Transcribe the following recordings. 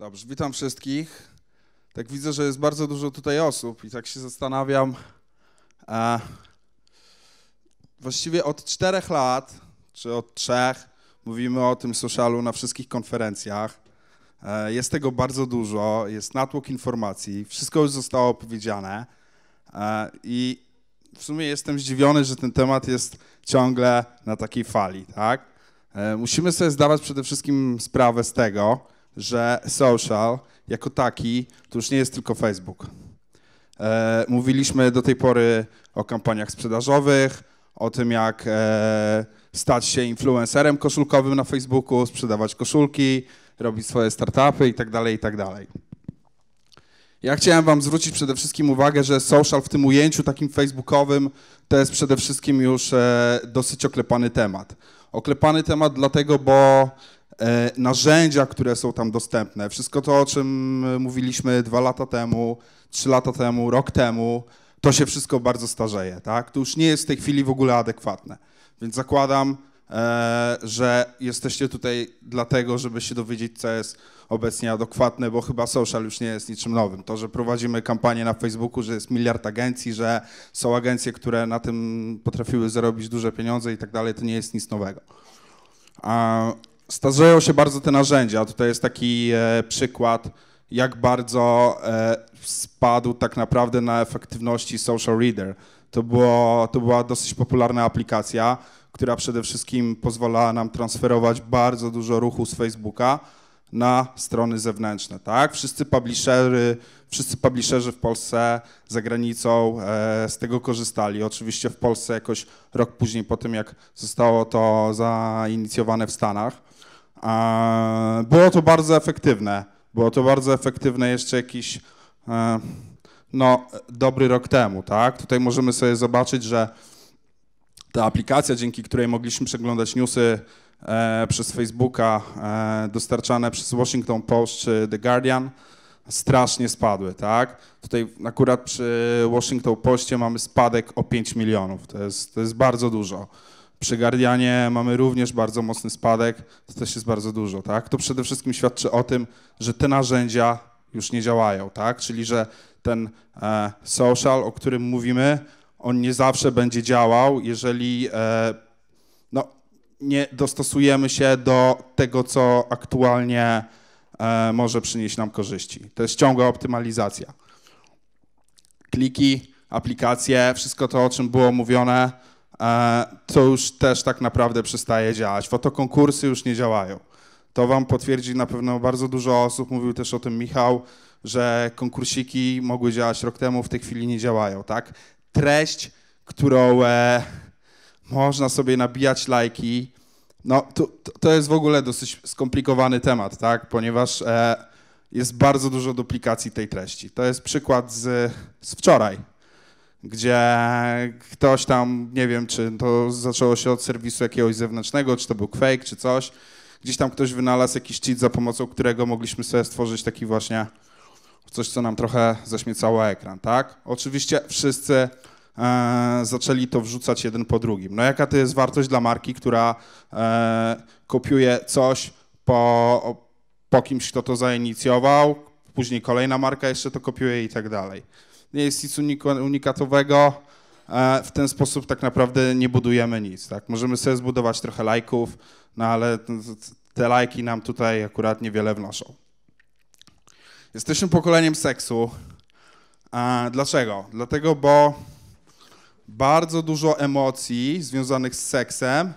Dobrze, witam wszystkich. Tak widzę, że jest bardzo dużo tutaj osób i tak się zastanawiam. E, właściwie od czterech lat, czy od trzech, mówimy o tym socialu na wszystkich konferencjach. E, jest tego bardzo dużo, jest natłok informacji, wszystko już zostało powiedziane. E, I w sumie jestem zdziwiony, że ten temat jest ciągle na takiej fali, tak? E, musimy sobie zdawać przede wszystkim sprawę z tego, że social jako taki to już nie jest tylko Facebook. E, mówiliśmy do tej pory o kampaniach sprzedażowych, o tym jak e, stać się influencerem koszulkowym na Facebooku, sprzedawać koszulki, robić swoje startupy itd., tak tak dalej. Ja chciałem wam zwrócić przede wszystkim uwagę, że social w tym ujęciu takim facebookowym to jest przede wszystkim już e, dosyć oklepany temat. Oklepany temat dlatego, bo E, narzędzia, które są tam dostępne, wszystko to, o czym e, mówiliśmy dwa lata temu, trzy lata temu, rok temu, to się wszystko bardzo starzeje, tak? To już nie jest w tej chwili w ogóle adekwatne. Więc zakładam, e, że jesteście tutaj dlatego, żeby się dowiedzieć, co jest obecnie adekwatne, bo chyba social już nie jest niczym nowym. To, że prowadzimy kampanię na Facebooku, że jest miliard agencji, że są agencje, które na tym potrafiły zarobić duże pieniądze i tak dalej, to nie jest nic nowego starzeją się bardzo te narzędzia. Tutaj jest taki e, przykład, jak bardzo e, spadł tak naprawdę na efektywności Social Reader. To, było, to była dosyć popularna aplikacja, która przede wszystkim pozwalała nam transferować bardzo dużo ruchu z Facebooka na strony zewnętrzne, tak? Wszyscy publishery, wszyscy publisherzy w Polsce, za granicą e, z tego korzystali. Oczywiście w Polsce jakoś rok później po tym, jak zostało to zainicjowane w Stanach. E, było to bardzo efektywne. Było to bardzo efektywne jeszcze jakiś e, no, dobry rok temu, tak? Tutaj możemy sobie zobaczyć, że ta aplikacja, dzięki której mogliśmy przeglądać newsy E, przez Facebooka, e, dostarczane przez Washington Post czy The Guardian, strasznie spadły, tak? Tutaj akurat przy Washington Postie mamy spadek o 5 milionów, to jest, to jest bardzo dużo. Przy Guardianie mamy również bardzo mocny spadek, to też jest bardzo dużo, tak? To przede wszystkim świadczy o tym, że te narzędzia już nie działają, tak? Czyli, że ten e, social, o którym mówimy, on nie zawsze będzie działał, jeżeli e, nie dostosujemy się do tego, co aktualnie e, może przynieść nam korzyści. To jest ciągła optymalizacja. Kliki, aplikacje, wszystko to, o czym było mówione, e, to już też tak naprawdę przestaje działać. Fotokonkursy już nie działają. To wam potwierdzi na pewno bardzo dużo osób, mówił też o tym Michał, że konkursiki mogły działać rok temu, w tej chwili nie działają, tak? Treść, którą... E, można sobie nabijać lajki. No, to, to jest w ogóle dosyć skomplikowany temat, tak? ponieważ e, jest bardzo dużo duplikacji tej treści. To jest przykład z, z wczoraj, gdzie ktoś tam, nie wiem, czy to zaczęło się od serwisu jakiegoś zewnętrznego, czy to był fake, czy coś. Gdzieś tam ktoś wynalazł jakiś cheat, za pomocą którego mogliśmy sobie stworzyć taki właśnie coś, co nam trochę zaśmiecało ekran, tak? Oczywiście wszyscy e, zaczęli to wrzucać jeden po drugim. No jaka to jest wartość dla marki, która e, kopiuje coś po, po kimś, kto to zainicjował, później kolejna marka jeszcze to kopiuje i tak dalej. Nie jest nic unikatowego, e, w ten sposób tak naprawdę nie budujemy nic. Tak? Możemy sobie zbudować trochę lajków, no ale te lajki nam tutaj akurat niewiele wnoszą. Jesteśmy pokoleniem seksu. E, dlaczego? Dlatego, bo bardzo dużo emocji związanych z seksem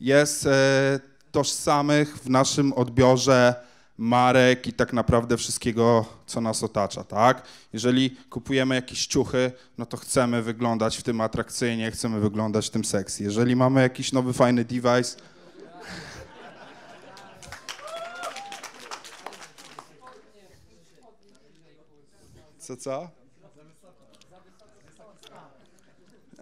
jest e, tożsamych w naszym odbiorze marek i tak naprawdę wszystkiego, co nas otacza, tak? Jeżeli kupujemy jakieś ciuchy, no to chcemy wyglądać w tym atrakcyjnie, chcemy wyglądać w tym seksy. Jeżeli mamy jakiś nowy, fajny device... Co, co?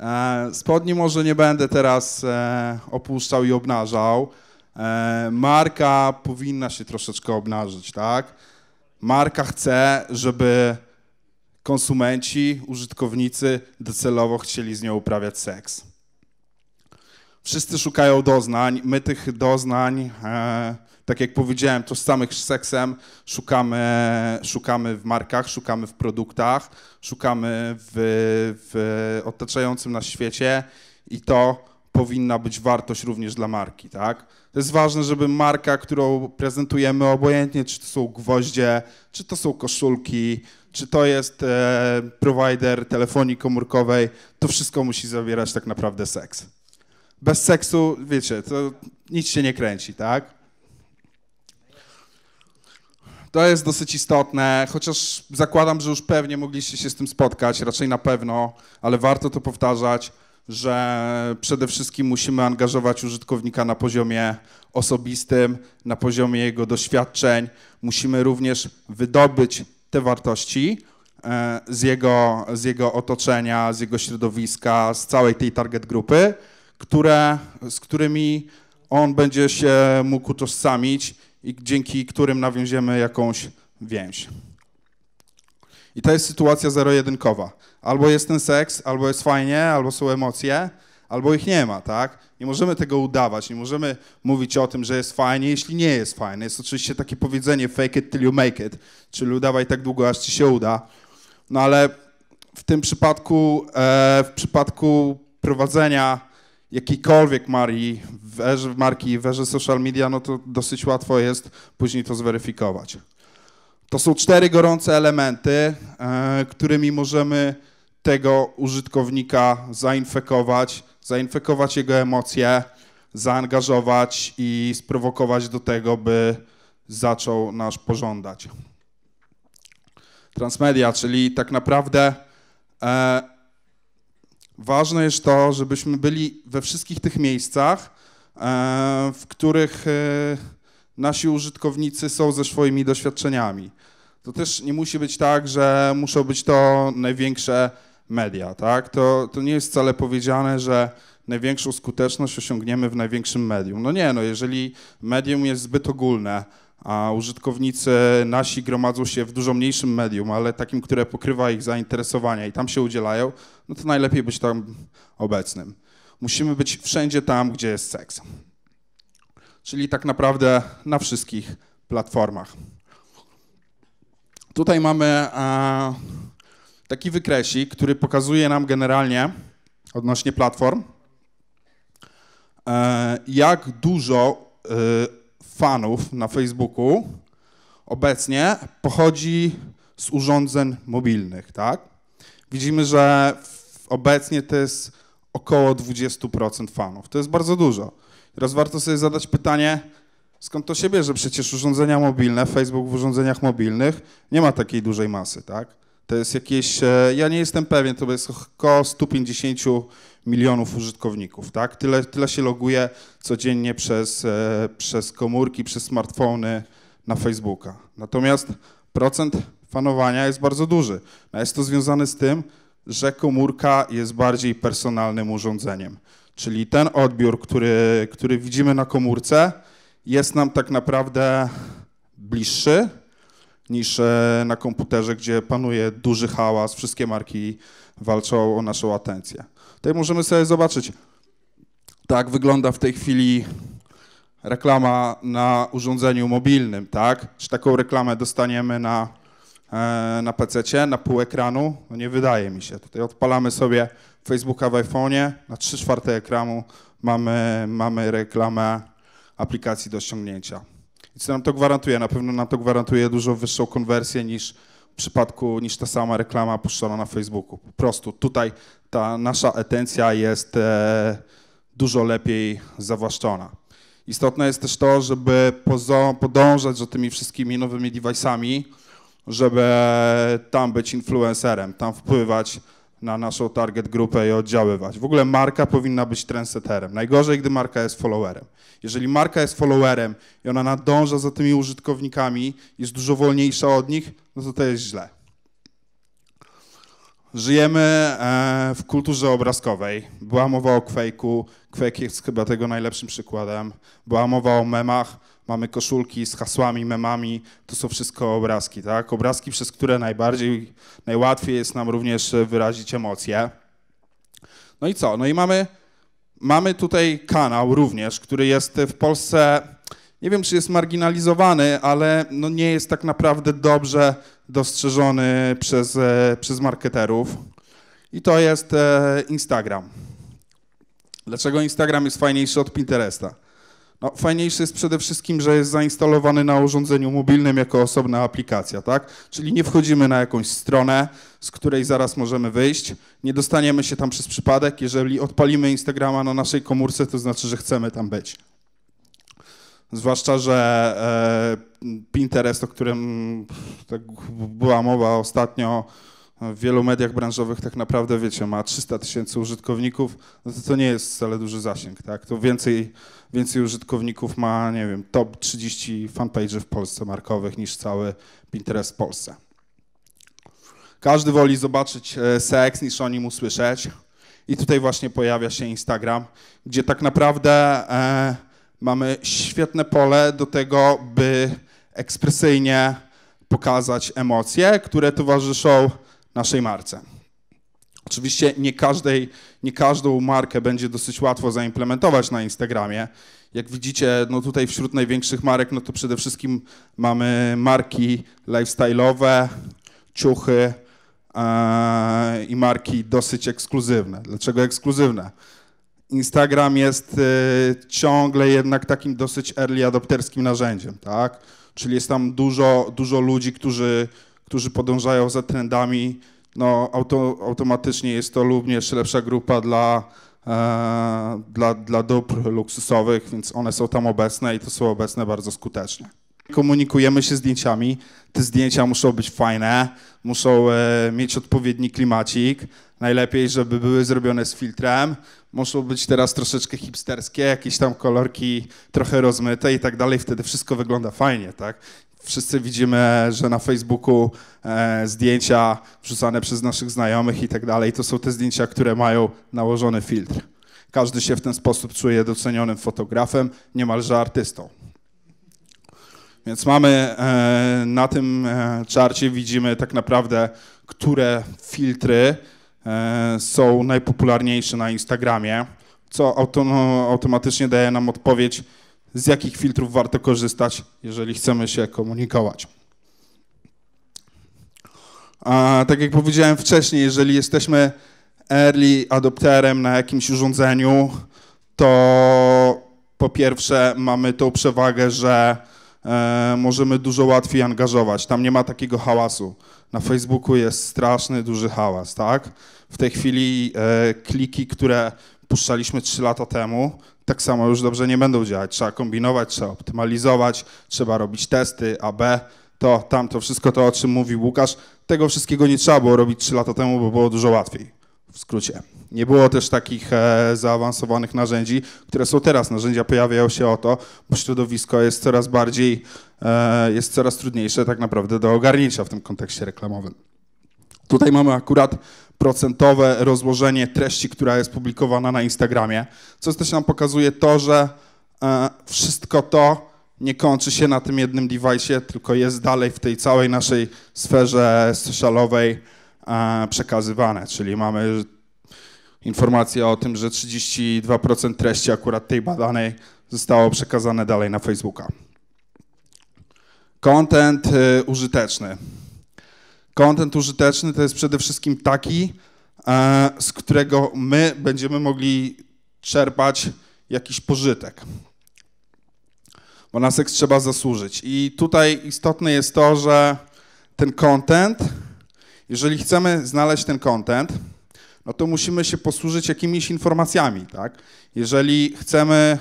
E, spodni może nie będę teraz e, opuszczał i obnażał. E, marka powinna się troszeczkę obnażyć, tak? Marka chce, żeby konsumenci, użytkownicy docelowo chcieli z nią uprawiać seks. Wszyscy szukają doznań. My tych doznań tak jak powiedziałem, to z samych seksem szukamy, szukamy w markach, szukamy w produktach, szukamy w, w otaczającym nas świecie i to powinna być wartość również dla marki, tak? To jest ważne, żeby marka, którą prezentujemy, obojętnie czy to są gwoździe, czy to są koszulki, czy to jest e, provider telefonii komórkowej, to wszystko musi zawierać tak naprawdę seks. Bez seksu, wiecie, to nic się nie kręci, tak? To jest dosyć istotne, chociaż zakładam, że już pewnie mogliście się z tym spotkać, raczej na pewno, ale warto to powtarzać, że przede wszystkim musimy angażować użytkownika na poziomie osobistym, na poziomie jego doświadczeń. Musimy również wydobyć te wartości e, z jego, z jego otoczenia, z jego środowiska, z całej tej target grupy, które, z którymi on będzie się mógł utożsamić i dzięki którym nawiążemy jakąś więź. I to jest sytuacja zero-jedynkowa. Albo jest ten seks, albo jest fajnie, albo są emocje, albo ich nie ma, tak? Nie możemy tego udawać, nie możemy mówić o tym, że jest fajnie, jeśli nie jest fajnie. Jest oczywiście takie powiedzenie fake it till you make it, czyli udawaj tak długo, aż ci się uda. No ale w tym przypadku, e, w przypadku prowadzenia jakiejkolwiek Marii, erze, marki, erze social media, no to dosyć łatwo jest później to zweryfikować. To są cztery gorące elementy, e, którymi możemy tego użytkownika zainfekować, zainfekować jego emocje, zaangażować i sprowokować do tego, by zaczął nas pożądać. Transmedia, czyli tak naprawdę e, Ważne jest to, żebyśmy byli we wszystkich tych miejscach, e, w których e, nasi użytkownicy są ze swoimi doświadczeniami. To też nie musi być tak, że muszą być to największe media, tak? To, to nie jest wcale powiedziane, że największą skuteczność osiągniemy w największym medium. No nie, no jeżeli medium jest zbyt ogólne, a użytkownicy nasi gromadzą się w dużo mniejszym medium, ale takim, które pokrywa ich zainteresowania i tam się udzielają, no to najlepiej być tam obecnym. Musimy być wszędzie tam, gdzie jest seks. Czyli tak naprawdę na wszystkich platformach. Tutaj mamy taki wykresik, który pokazuje nam generalnie odnośnie platform, e, jak dużo e, fanów na Facebooku obecnie pochodzi z urządzeń mobilnych, tak? Widzimy, że obecnie to jest około 20% fanów. To jest bardzo dużo. Teraz warto sobie zadać pytanie, skąd to się bierze? Przecież urządzenia mobilne, Facebook w urządzeniach mobilnych nie ma takiej dużej masy, tak? To jest jakieś, e, ja nie jestem pewien, to jest około 150 milionów użytkowników, tak? Tyle, tyle się loguje codziennie przez, e, przez komórki, przez smartfony na Facebooka. Natomiast procent fanowania jest bardzo duży. A no, jest to związane z tym, że komórka jest bardziej personalnym urządzeniem. Czyli ten odbiór, który, który widzimy na komórce, jest nam tak naprawdę bliższy, niż e, na komputerze, gdzie panuje duży hałas, wszystkie marki walczą o naszą atencję. Tutaj możemy sobie zobaczyć, tak wygląda w tej chwili reklama na urządzeniu mobilnym, tak? Czy taką reklamę dostaniemy na, e, na PC, na pół ekranu? No nie wydaje mi się. Tutaj odpalamy sobie Facebooka w iPhone'ie, na 3 czwarte ekranu mamy, mamy reklamę aplikacji do ściągnięcia. I co nam to gwarantuje? Na pewno nam to gwarantuje dużo wyższą konwersję niż w przypadku, niż ta sama reklama puszczona na Facebooku. Po prostu tutaj ta nasza etencja jest e, dużo lepiej zawłaszczona. Istotne jest też to, żeby podążać za tymi wszystkimi nowymi device'ami, żeby tam być influencerem, tam wpływać na naszą target grupę i oddziaływać. W ogóle marka powinna być trendsetterem. Najgorzej, gdy marka jest followerem. Jeżeli marka jest followerem i ona nadąża za tymi użytkownikami, jest dużo wolniejsza od nich, no to to jest źle. Żyjemy e, w kulturze obrazkowej. Była mowa o Quake'u, Quake jest chyba tego najlepszym przykładem. Była mowa o memach, mamy koszulki z hasłami, memami, to są wszystko obrazki, tak? Obrazki, przez które najbardziej, najłatwiej jest nam również e, wyrazić emocje. No i co? No i mamy, mamy tutaj kanał również, który jest e, w Polsce, nie wiem czy jest marginalizowany, ale no nie jest tak naprawdę dobrze dostrzeżony przez, e, przez marketerów. I to jest Instagram. Dlaczego Instagram jest fajniejszy od Pinteresta? No, fajniejsze jest przede wszystkim, że jest zainstalowany na urządzeniu mobilnym jako osobna aplikacja, tak? Czyli nie wchodzimy na jakąś stronę, z której zaraz możemy wyjść, nie dostaniemy się tam przez przypadek. Jeżeli odpalimy Instagrama na naszej komórce, to znaczy, że chcemy tam być. Zwłaszcza, że e, Pinterest, o którym tak była mowa ostatnio, w wielu mediach branżowych tak naprawdę, wiecie, ma 300 tysięcy użytkowników, no to, to nie jest wcale duży zasięg, tak? To więcej, więcej użytkowników ma, nie wiem, top 30 fanpage'y w Polsce markowych niż cały Pinterest w Polsce. Każdy woli zobaczyć e, seks niż o nim usłyszeć. I tutaj właśnie pojawia się Instagram, gdzie tak naprawdę e, mamy świetne pole do tego, by ekspresyjnie pokazać emocje, które towarzyszą naszej marce. Oczywiście nie, każdej, nie każdą markę będzie dosyć łatwo zaimplementować na Instagramie. Jak widzicie, no tutaj wśród największych marek, no to przede wszystkim mamy marki lifestyle'owe, ciuchy yy, i marki dosyć ekskluzywne. Dlaczego ekskluzywne? Instagram jest y, ciągle jednak takim dosyć early adopterskim narzędziem, tak? Czyli jest tam dużo, dużo ludzi, którzy którzy podążają za trendami, no auto, automatycznie jest to również lepsza grupa dla, e, dla, dla dóbr luksusowych, więc one są tam obecne i to są obecne bardzo skutecznie. Komunikujemy się zdjęciami, te zdjęcia muszą być fajne, muszą e, mieć odpowiedni klimacik, najlepiej, żeby były zrobione z filtrem, muszą być teraz troszeczkę hipsterskie, jakieś tam kolorki trochę rozmyte i tak dalej, wtedy wszystko wygląda fajnie, tak? Wszyscy widzimy, że na Facebooku e, zdjęcia wrzucane przez naszych znajomych i tak dalej, to są te zdjęcia, które mają nałożony filtr. Każdy się w ten sposób czuje docenionym fotografem, niemalże artystą. Więc mamy e, na tym e, czarcie widzimy tak naprawdę, które filtry E, są najpopularniejsze na Instagramie, co no, automatycznie daje nam odpowiedź, z jakich filtrów warto korzystać, jeżeli chcemy się komunikować. A tak jak powiedziałem wcześniej, jeżeli jesteśmy early adopterem na jakimś urządzeniu, to po pierwsze mamy tą przewagę, że e, możemy dużo łatwiej angażować. Tam nie ma takiego hałasu na Facebooku jest straszny duży hałas, tak? W tej chwili e, kliki, które puszczaliśmy 3 lata temu, tak samo już dobrze nie będą działać. Trzeba kombinować, trzeba optymalizować, trzeba robić testy AB, to, tamto, wszystko to, o czym mówił Łukasz. Tego wszystkiego nie trzeba było robić 3 lata temu, bo było dużo łatwiej w skrócie. Nie było też takich e, zaawansowanych narzędzi, które są teraz. Narzędzia pojawiają się o to, bo środowisko jest coraz bardziej, e, jest coraz trudniejsze tak naprawdę do ogarnięcia w tym kontekście reklamowym. Tutaj mamy akurat procentowe rozłożenie treści, która jest publikowana na Instagramie, co też nam pokazuje to, że e, wszystko to nie kończy się na tym jednym device'ie, tylko jest dalej w tej całej naszej sferze socialowej, E, przekazywane, czyli mamy informację o tym, że 32% treści akurat tej badanej zostało przekazane dalej na Facebooka. Content e, użyteczny. Content użyteczny to jest przede wszystkim taki, e, z którego my będziemy mogli czerpać jakiś pożytek. Bo na seks trzeba zasłużyć. I tutaj istotne jest to, że ten content jeżeli chcemy znaleźć ten content, no to musimy się posłużyć jakimiś informacjami, tak? Jeżeli chcemy,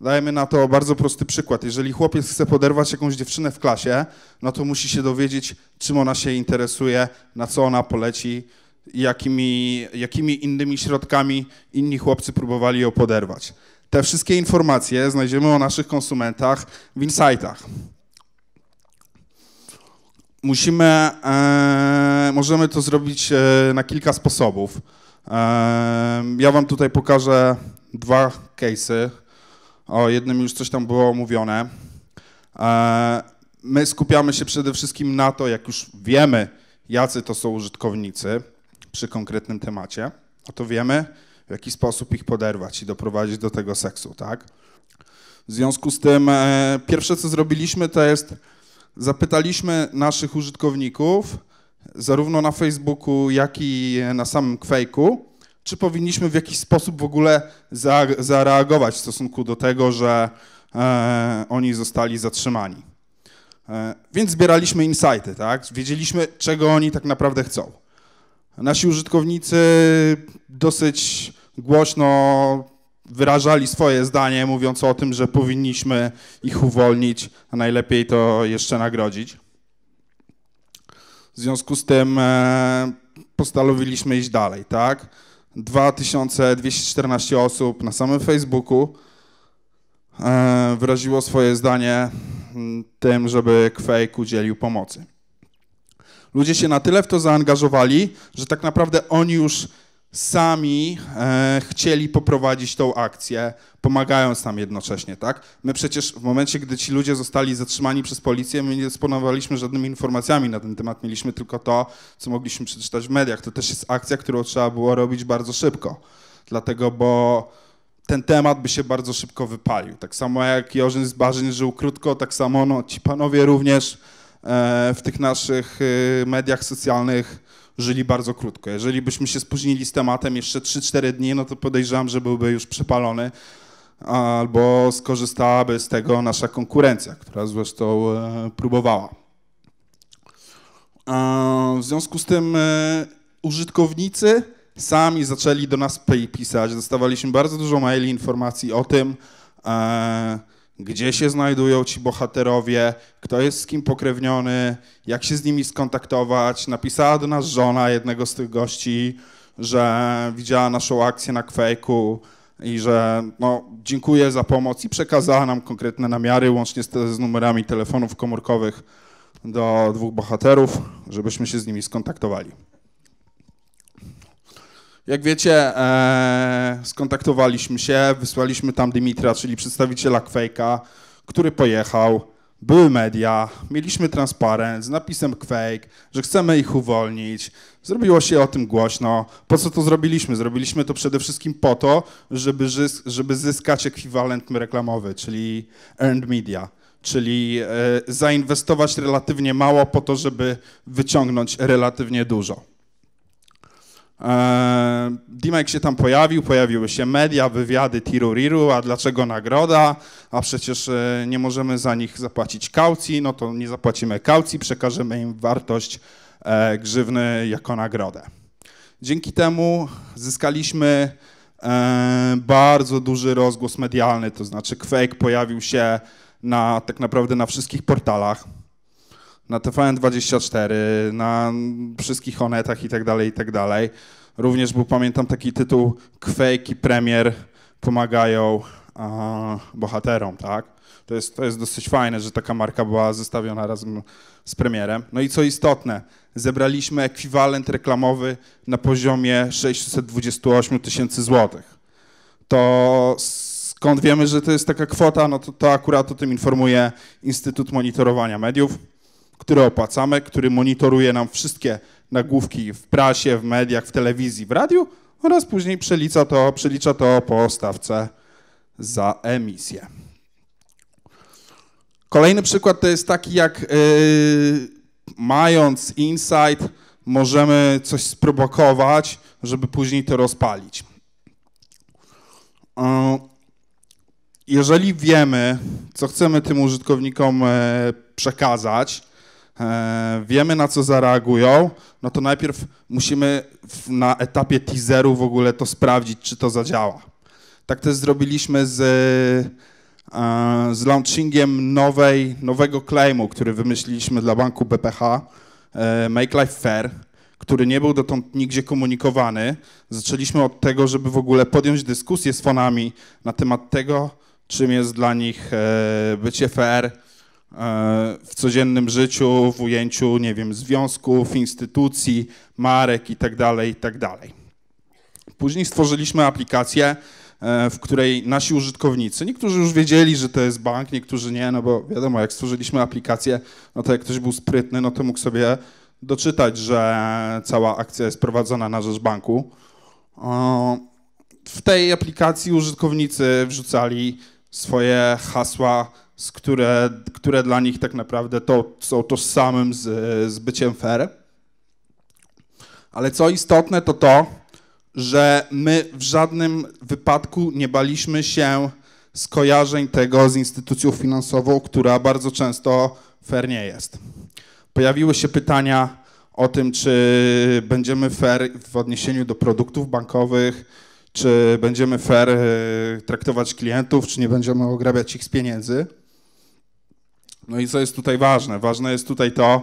dajmy na to bardzo prosty przykład, jeżeli chłopiec chce poderwać jakąś dziewczynę w klasie, no to musi się dowiedzieć, czym ona się interesuje, na co ona poleci, jakimi, jakimi innymi środkami inni chłopcy próbowali ją poderwać. Te wszystkie informacje znajdziemy o naszych konsumentach w Insightach musimy, e, możemy to zrobić e, na kilka sposobów. E, ja wam tutaj pokażę dwa case'y. O jednym już coś tam było omówione. E, my skupiamy się przede wszystkim na to, jak już wiemy, jacy to są użytkownicy przy konkretnym temacie, a to wiemy, w jaki sposób ich poderwać i doprowadzić do tego seksu, tak? W związku z tym e, pierwsze, co zrobiliśmy, to jest Zapytaliśmy naszych użytkowników, zarówno na Facebooku, jak i na samym Quake'u, czy powinniśmy w jakiś sposób w ogóle zareagować w stosunku do tego, że e, oni zostali zatrzymani. E, więc zbieraliśmy insighty, tak? Wiedzieliśmy, czego oni tak naprawdę chcą. Nasi użytkownicy dosyć głośno wyrażali swoje zdanie, mówiąc o tym, że powinniśmy ich uwolnić, a najlepiej to jeszcze nagrodzić. W związku z tym e, postanowiliśmy iść dalej, tak? 2214 osób na samym Facebooku e, wyraziło swoje zdanie tym, żeby Quake udzielił pomocy. Ludzie się na tyle w to zaangażowali, że tak naprawdę oni już sami e, chcieli poprowadzić tą akcję, pomagając nam jednocześnie, tak? My przecież w momencie, gdy ci ludzie zostali zatrzymani przez policję, my nie dysponowaliśmy żadnymi informacjami na ten temat, mieliśmy tylko to, co mogliśmy przeczytać w mediach. To też jest akcja, którą trzeba było robić bardzo szybko, dlatego, bo ten temat by się bardzo szybko wypalił. Tak samo jak Jorzyn z żył krótko, tak samo no, ci panowie również e, w tych naszych e, mediach socjalnych żyli bardzo krótko. Jeżeli byśmy się spóźnili z tematem jeszcze 3-4 dni, no to podejrzewam, że byłby już przepalony albo skorzystałaby z tego nasza konkurencja, która zresztą e, próbowała. W związku z tym e, użytkownicy sami zaczęli do nas pisać. Dostawaliśmy bardzo dużo maili, informacji o tym, e, gdzie się znajdują ci bohaterowie, kto jest z kim pokrewniony, jak się z nimi skontaktować. Napisała do nas żona jednego z tych gości, że widziała naszą akcję na Quake'u i że no, dziękuję za pomoc i przekazała nam konkretne namiary, łącznie z, z numerami telefonów komórkowych do dwóch bohaterów, żebyśmy się z nimi skontaktowali. Jak wiecie, e, skontaktowaliśmy się, wysłaliśmy tam Dimitra, czyli przedstawiciela Quake'a, który pojechał, były media, mieliśmy transparent z napisem Quake, że chcemy ich uwolnić. Zrobiło się o tym głośno. Po co to zrobiliśmy? Zrobiliśmy to przede wszystkim po to, żeby, żeby zyskać ekwiwalent reklamowy, czyli earned media czyli e, zainwestować relatywnie mało po to, żeby wyciągnąć relatywnie dużo. Eee, Dimek się tam pojawił, pojawiły się media, wywiady tiruriru, a dlaczego nagroda, a przecież e, nie możemy za nich zapłacić kaucji, no to nie zapłacimy kaucji, przekażemy im wartość e, grzywny jako nagrodę. Dzięki temu zyskaliśmy e, bardzo duży rozgłos medialny, to znaczy Quake pojawił się na, tak naprawdę na wszystkich portalach na TVN24, na wszystkich Onetach i tak dalej, i tak dalej. Również był, pamiętam, taki tytuł Quake i Premier pomagają a, bohaterom, tak? To jest, to jest dosyć fajne, że taka marka była zestawiona razem z premierem. No i co istotne, zebraliśmy ekwiwalent reklamowy na poziomie 628 tysięcy złotych. To skąd wiemy, że to jest taka kwota? No to, to akurat o tym informuje Instytut Monitorowania Mediów które opłacamy, który monitoruje nam wszystkie nagłówki w prasie, w mediach, w telewizji, w radiu oraz później przelicza to, przelicza to po stawce za emisję. Kolejny przykład to jest taki, jak yy, mając insight, możemy coś sprowokować, żeby później to rozpalić. Y, jeżeli wiemy, co chcemy tym użytkownikom e, przekazać, E, wiemy na co zareagują, no to najpierw musimy na etapie teaseru w ogóle to sprawdzić, czy to zadziała. Tak też zrobiliśmy z, e, z launchingiem nowej, nowego claimu, który wymyśliliśmy dla banku BPH, e, Make Life Fair, który nie był dotąd nigdzie komunikowany. Zaczęliśmy od tego, żeby w ogóle podjąć dyskusję z fanami na temat tego, czym jest dla nich bycie fair, E, w codziennym życiu, w ujęciu, nie wiem, związków, instytucji, marek itd., tak itd. Tak Później stworzyliśmy aplikację, e, w której nasi użytkownicy, niektórzy już wiedzieli, że to jest bank, niektórzy nie, no bo wiadomo, jak stworzyliśmy aplikację, no to jak ktoś był sprytny, no to mógł sobie doczytać, że cała akcja jest prowadzona na rzecz banku. W tej aplikacji użytkownicy wrzucali swoje hasła, z które, które dla nich tak naprawdę to, są tożsamym z, z byciem fair. Ale co istotne, to to, że my w żadnym wypadku nie baliśmy się skojarzeń tego z instytucją finansową, która bardzo często fair nie jest. Pojawiły się pytania o tym, czy będziemy fair w odniesieniu do produktów bankowych, czy będziemy fair e, traktować klientów, czy nie będziemy ograbiać ich z pieniędzy. No i co jest tutaj ważne? Ważne jest tutaj to,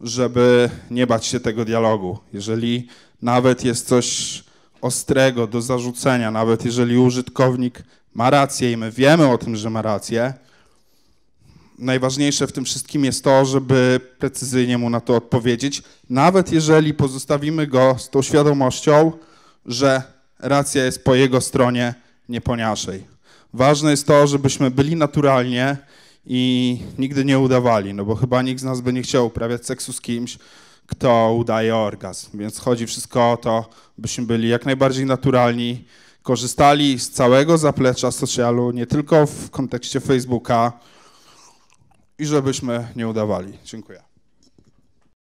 żeby nie bać się tego dialogu. Jeżeli nawet jest coś ostrego do zarzucenia, nawet jeżeli użytkownik ma rację i my wiemy o tym, że ma rację, najważniejsze w tym wszystkim jest to, żeby precyzyjnie mu na to odpowiedzieć, nawet jeżeli pozostawimy go z tą świadomością, że racja jest po jego stronie, nie po naszej. Ważne jest to, żebyśmy byli naturalnie i nigdy nie udawali, no bo chyba nikt z nas by nie chciał uprawiać seksu z kimś, kto udaje orgazm. Więc chodzi wszystko o to, byśmy byli jak najbardziej naturalni, korzystali z całego zaplecza socialu, nie tylko w kontekście Facebooka i żebyśmy nie udawali. Dziękuję.